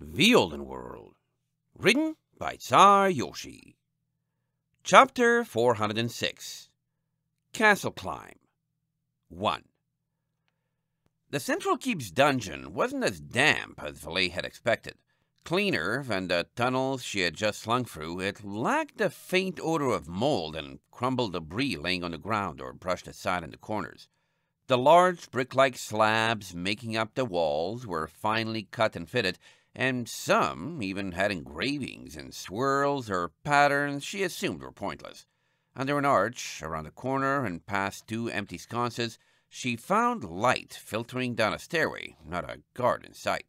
The Olden World, written by Tsar Yoshi. Chapter 406 Castle Climb 1. The Central Keep's dungeon wasn't as damp as Valet had expected. Cleaner than the tunnels she had just slunk through, it lacked a faint odor of mold and crumbled debris laying on the ground or brushed aside in the corners. The large brick-like slabs making up the walls were finely cut and fitted, and some even had engravings and swirls or patterns she assumed were pointless. Under an arch, around a corner, and past two empty sconces, she found light filtering down a stairway, not a guard in sight.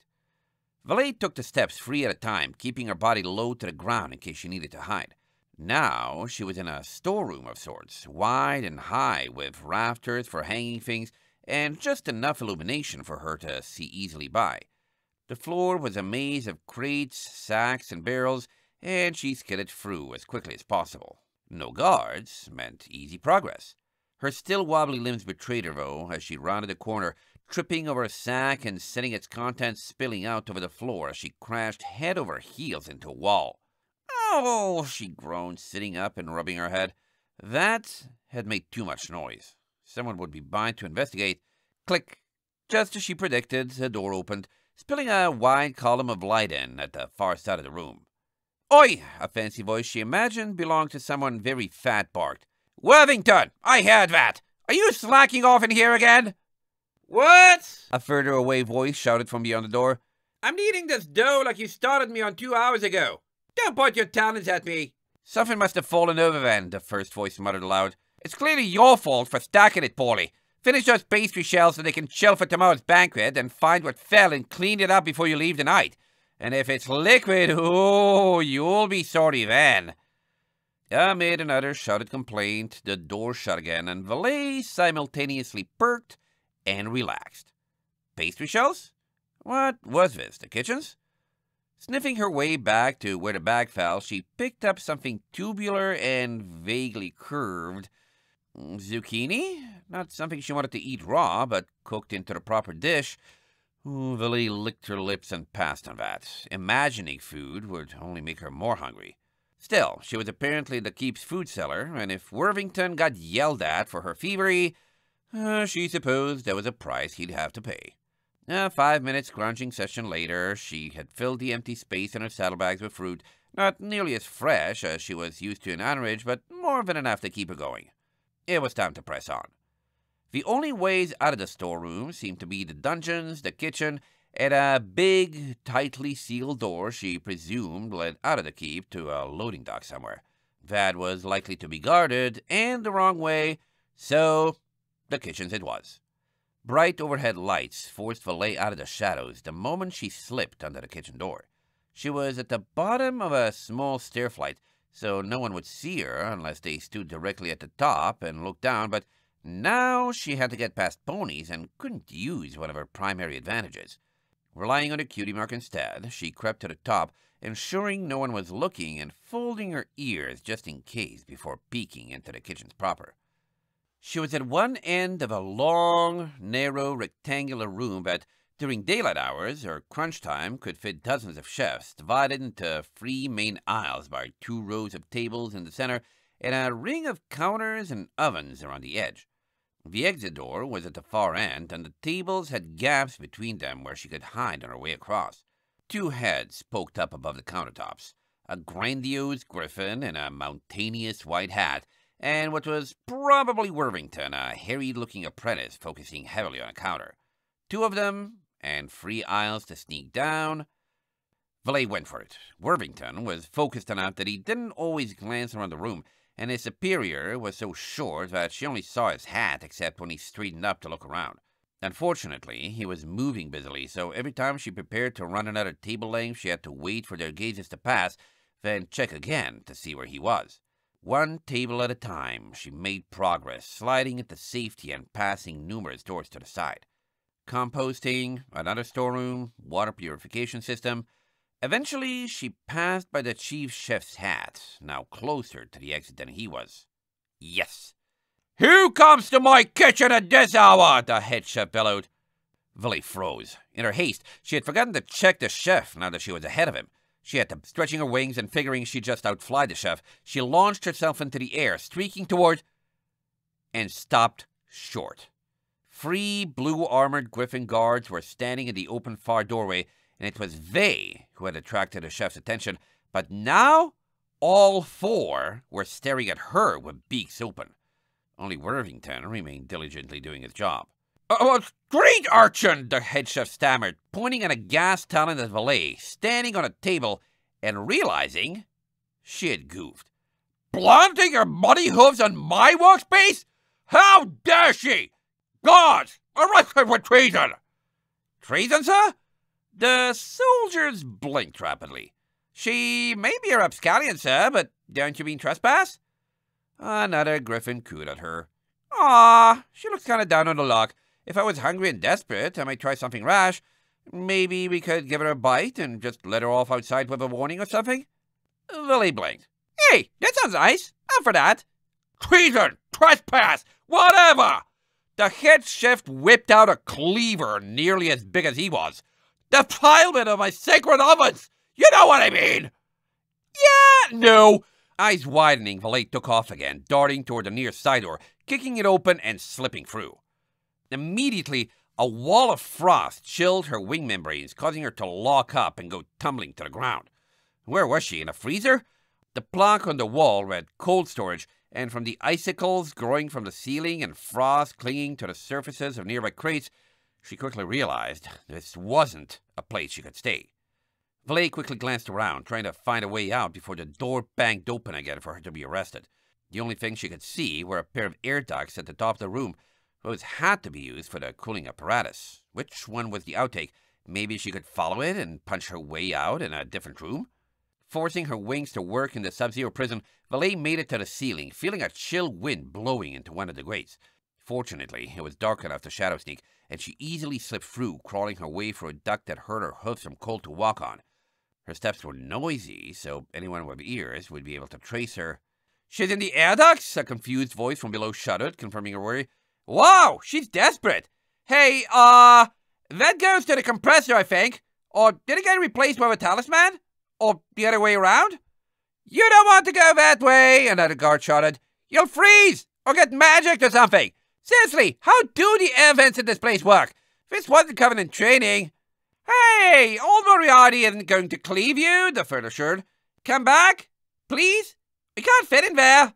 Valet took the steps three at a time, keeping her body low to the ground in case she needed to hide. Now she was in a storeroom of sorts, wide and high, with rafters for hanging things and just enough illumination for her to see easily by. The floor was a maze of crates, sacks, and barrels, and she skidded through as quickly as possible. No guards meant easy progress. Her still wobbly limbs betrayed her, though, as she rounded a corner, tripping over a sack and setting its contents spilling out over the floor as she crashed head over heels into a wall. Oh, she groaned, sitting up and rubbing her head. That had made too much noise. Someone would be by to investigate. Click. Just as she predicted, the door opened, spilling a wide column of light in at the far side of the room. Oi! A fancy voice she imagined belonged to someone very fat barked. Worthington! I heard that! Are you slacking off in here again? What? A further away voice shouted from beyond the door. I'm eating this dough like you started me on two hours ago. Don't point your talons at me. Something must have fallen over then, the first voice muttered aloud. It's clearly your fault for stacking it poorly. Finish those pastry shells so they can chill for tomorrow's banquet and find what fell and clean it up before you leave tonight. And if it's liquid, oh, you'll be sorry then. I made another shouted complaint, the door shut again, and Valet simultaneously perked and relaxed. Pastry shells? What was this, the kitchen's? Sniffing her way back to where the bag fell, she picked up something tubular and vaguely curved, Zucchini? Not something she wanted to eat raw, but cooked into the proper dish. Vili licked her lips and passed on that. Imagining food would only make her more hungry. Still, she was apparently the Keep's food seller, and if Worthington got yelled at for her thievery, uh, she supposed there was a price he'd have to pay. A five minutes crunching session later, she had filled the empty space in her saddlebags with fruit, not nearly as fresh as she was used to in Anridge, but more than enough to keep her going. It was time to press on. The only ways out of the storeroom seemed to be the dungeons, the kitchen, and a big, tightly sealed door she presumed led out of the keep to a loading dock somewhere. That was likely to be guarded and the wrong way, so the kitchen's it was. Bright overhead lights forced Valet out of the shadows the moment she slipped under the kitchen door. She was at the bottom of a small stair flight so no one would see her unless they stood directly at the top and looked down, but now she had to get past ponies and couldn't use one of her primary advantages. Relying on a cutie mark instead, she crept to the top, ensuring no one was looking and folding her ears just in case before peeking into the kitchens proper. She was at one end of a long, narrow, rectangular room that during daylight hours or crunch time could fit dozens of chefs, divided into three main aisles by two rows of tables in the center and a ring of counters and ovens around the edge. The exit door was at the far end, and the tables had gaps between them where she could hide on her way across. Two heads poked up above the countertops a grandiose griffin in a mountainous white hat, and what was probably Worthington, a hairy looking apprentice focusing heavily on a counter. Two of them and free aisles to sneak down. Valet went for it. Worthington was focused enough that he didn't always glance around the room, and his superior was so short that she only saw his hat except when he straightened up to look around. Unfortunately, he was moving busily, so every time she prepared to run another table length, she had to wait for their gazes to pass, then check again to see where he was. One table at a time, she made progress, sliding into safety and passing numerous doors to the side composting, another storeroom, water purification system. Eventually, she passed by the chief chef's hat, now closer to the exit than he was. Yes. Who comes to my kitchen at this hour? the head chef bellowed. Villy froze. In her haste, she had forgotten to check the chef now that she was ahead of him. She had to, stretching her wings and figuring she'd just outfly the chef, she launched herself into the air, streaking toward... and stopped short. Three blue armored Griffin guards were standing in the open far doorway, and it was they who had attracted the chef's attention. But now, all four were staring at her with beaks open. Only Worthington remained diligently doing his job. Oh, it's great, Archon, the head chef stammered, pointing at a gas-talented valet standing on a table and realizing she had goofed. Planting her muddy hooves on my workspace? How dare she! God! Arrested for treason! Treason, sir? The soldiers blinked rapidly. She may be a rapscallion, sir, but don't you mean trespass? Another griffin cooed at her. Ah, she looks kind of down on the luck. If I was hungry and desperate, I might try something rash. Maybe we could give her a bite and just let her off outside with a warning or something? Lily blinked. Hey, that sounds nice. And for that. Treason! Trespass! Whatever! The head chef whipped out a cleaver nearly as big as he was. Defilement of my sacred ovens! You know what I mean! Yeah, no! Eyes widening, Valet took off again, darting toward the near side door, kicking it open and slipping through. Immediately, a wall of frost chilled her wing membranes, causing her to lock up and go tumbling to the ground. Where was she, in a freezer? The plaque on the wall read cold storage and from the icicles growing from the ceiling and frost clinging to the surfaces of nearby crates, she quickly realized this wasn't a place she could stay. Vlay quickly glanced around, trying to find a way out before the door banged open again for her to be arrested. The only thing she could see were a pair of air ducts at the top of the room. Those had to be used for the cooling apparatus. Which one was the outtake? Maybe she could follow it and punch her way out in a different room? Forcing her wings to work in the sub-zero prison, Valet made it to the ceiling, feeling a chill wind blowing into one of the grates. Fortunately, it was dark enough to shadow sneak, and she easily slipped through, crawling her way for a duct that hurt her hoofs from cold to walk on. Her steps were noisy, so anyone with ears would be able to trace her. She's in the air ducts? A confused voice from below shuddered, confirming her worry. Wow, she's desperate. Hey, uh, that goes to the compressor, I think. Or did it get replaced by a talisman? Or the other way around? You don't want to go that way, another guard shouted. You'll freeze or get magic or something. Seriously, how do the air vents in this place work? This wasn't covenant in training. Hey, old Moriarty isn't going to cleave you, the further assured. Come back, please? We can't fit in there.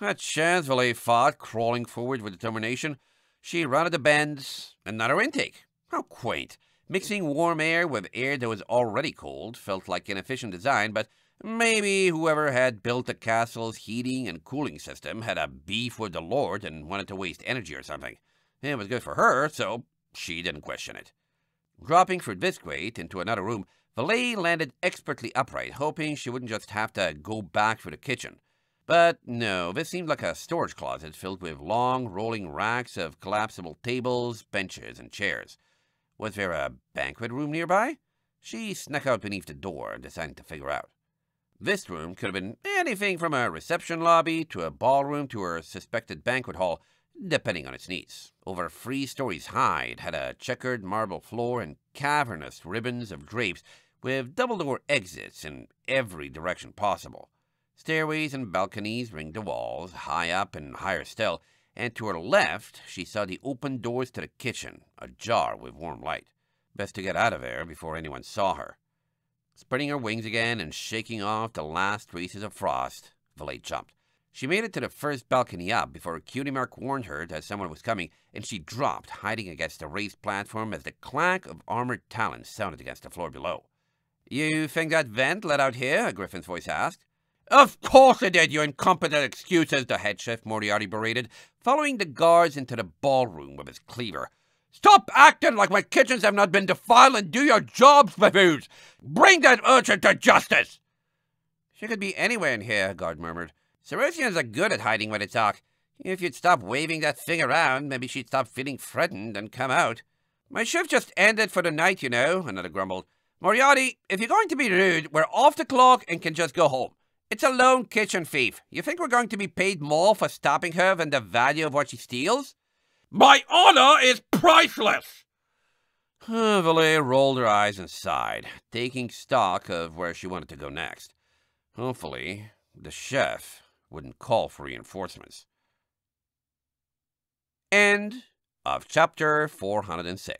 At Chanceville fought, crawling forward with determination. She rounded the bend, another intake. How quaint. Mixing warm air with air that was already cold felt like inefficient design, but maybe whoever had built the castle's heating and cooling system had a beef with the Lord and wanted to waste energy or something. It was good for her, so she didn't question it. Dropping for Visquate into another room, Valet landed expertly upright, hoping she wouldn't just have to go back to the kitchen. But no, this seemed like a storage closet filled with long, rolling racks of collapsible tables, benches, and chairs. Was there a banquet room nearby? She snuck out beneath the door and decided to figure out. This room could have been anything from a reception lobby to a ballroom to her suspected banquet hall, depending on its needs. Over three stories high, it had a checkered marble floor and cavernous ribbons of drapes with double-door exits in every direction possible. Stairways and balconies ringed the walls, high up and higher still, and to her left she saw the open doors to the kitchen, ajar with warm light. Best to get out of there before anyone saw her. Spreading her wings again and shaking off the last traces of frost, Valet jumped. She made it to the first balcony up before Cutie Mark warned her that someone was coming, and she dropped, hiding against the raised platform as the clack of armored talons sounded against the floor below. You think that vent led out here? Griffin's voice asked. Of course I did, you incompetent excuses, the head chef Moriarty berated, following the guards into the ballroom with his cleaver. Stop acting like my kitchens have not been defiled and do your jobs, buffoons! Bring that urchin to justice! She could be anywhere in here, Guard murmured. Cerosians are good at hiding when they talk. If you'd stop waving that thing around, maybe she'd stop feeling threatened and come out. My shift just ended for the night, you know, another grumbled. Moriarty, if you're going to be rude, we're off the clock and can just go home. It's a lone kitchen thief. You think we're going to be paid more for stopping her than the value of what she steals? My honor is priceless! Valet rolled her eyes and sighed, taking stock of where she wanted to go next. Hopefully, the chef wouldn't call for reinforcements. End of chapter 406.